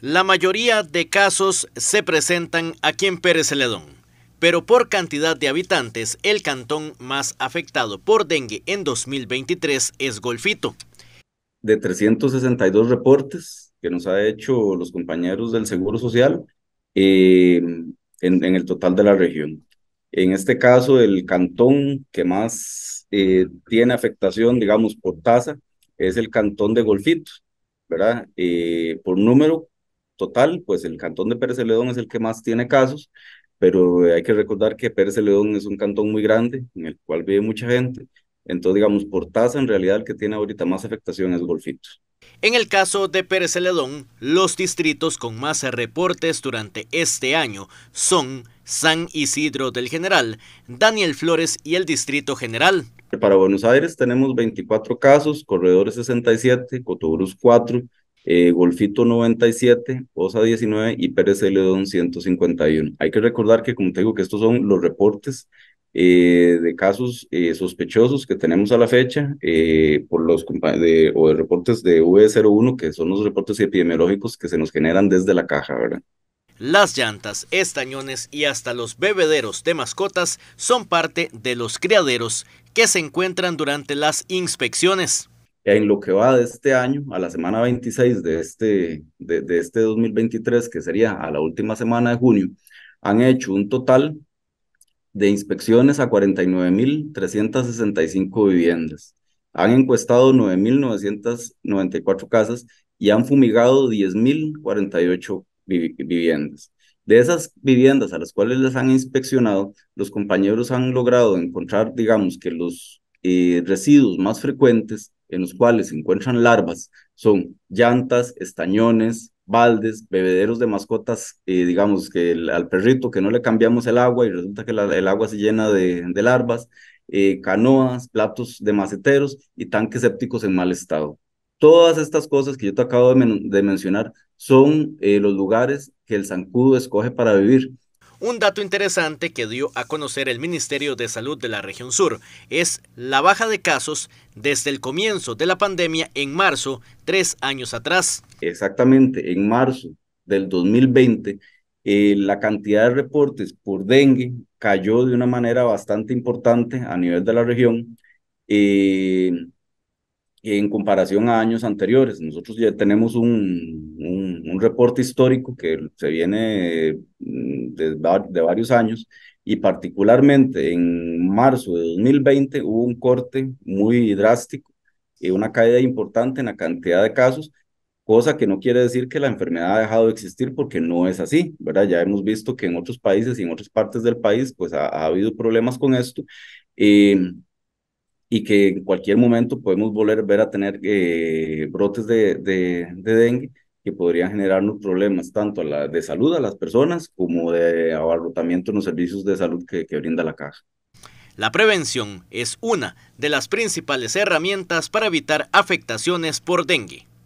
La mayoría de casos se presentan aquí en Pérez Celedón, pero por cantidad de habitantes, el cantón más afectado por dengue en 2023 es Golfito. De 362 reportes que nos han hecho los compañeros del Seguro Social eh, en, el total de la región. En este caso, el cantón que más eh, tiene afectación, digamos, por tasa, es el cantón de Golfito, ¿verdad? Eh, por número, total, pues el cantón de Pérez es el que más tiene casos, pero eh, hay que recordar que Pérez es un cantón muy grande en el cual vive mucha gente. Entonces, digamos, por tasa, en realidad el que tiene ahorita más afectación es Golfitos. En el caso de Pérez Celedón, los distritos con más reportes durante este año son San Isidro del General, Daniel Flores y el Distrito General. Para Buenos Aires tenemos 24 casos, Corredores 67, Cotobruz 4, eh, Golfito 97, Osa 19 y Pérez Celedón 151. Hay que recordar que, como te digo, que estos son los reportes eh, de casos eh, sospechosos que tenemos a la fecha por los de, o de reportes de V01, e que son los reportes epidemiológicos que se nos generan desde la caja, ¿verdad? Las llantas, estañones y hasta los bebederos de mascotas son parte de los criaderos que se encuentran durante las inspecciones en lo que va de este año, a la semana 26 de este, de, este 2023, que sería a la última semana de junio, han hecho un total de inspecciones a 49.365 viviendas. Han encuestado 9.994 casas y han fumigado 10.048 viviendas. De esas viviendas a las cuales les han inspeccionado, los compañeros han logrado encontrar, digamos, que los eh, residuos más frecuentes en los cuales se encuentran larvas son llantas, estañones, baldes, bebederos de mascotas, eh, digamos que al perrito que no le cambiamos el agua y resulta que el agua se llena de, larvas, eh, canoas, platos de maceteros y tanques sépticos en mal estado. Todas estas cosas que yo te acabo de, mencionar son eh, los lugares que el zancudo escoge para vivir. Un dato interesante que dio a conocer el Ministerio de Salud de la región sur es la baja de casos desde el comienzo de la pandemia en marzo, tres años atrás. Exactamente, en marzo del 2020, eh, la cantidad de reportes por dengue cayó de una manera bastante importante a nivel de la región. Eh, en comparación a años anteriores. Nosotros ya tenemos un, un, reporte histórico que se viene mm, de, de, varios años y particularmente en marzo de 2020 hubo un corte muy drástico y una caída importante en la cantidad de casos, cosa que no quiere decir que la enfermedad ha dejado de existir porque no es así, ¿verdad? Ya hemos visto que en otros países y en otras partes del país pues ha, ha habido problemas con esto. Eh, y que en cualquier momento podemos volver a tener eh, brotes de, dengue que podrían generarnos problemas tanto de salud a las personas como de abarrotamiento en los servicios de salud que brinda la caja. La prevención es una de las principales herramientas para evitar afectaciones por dengue.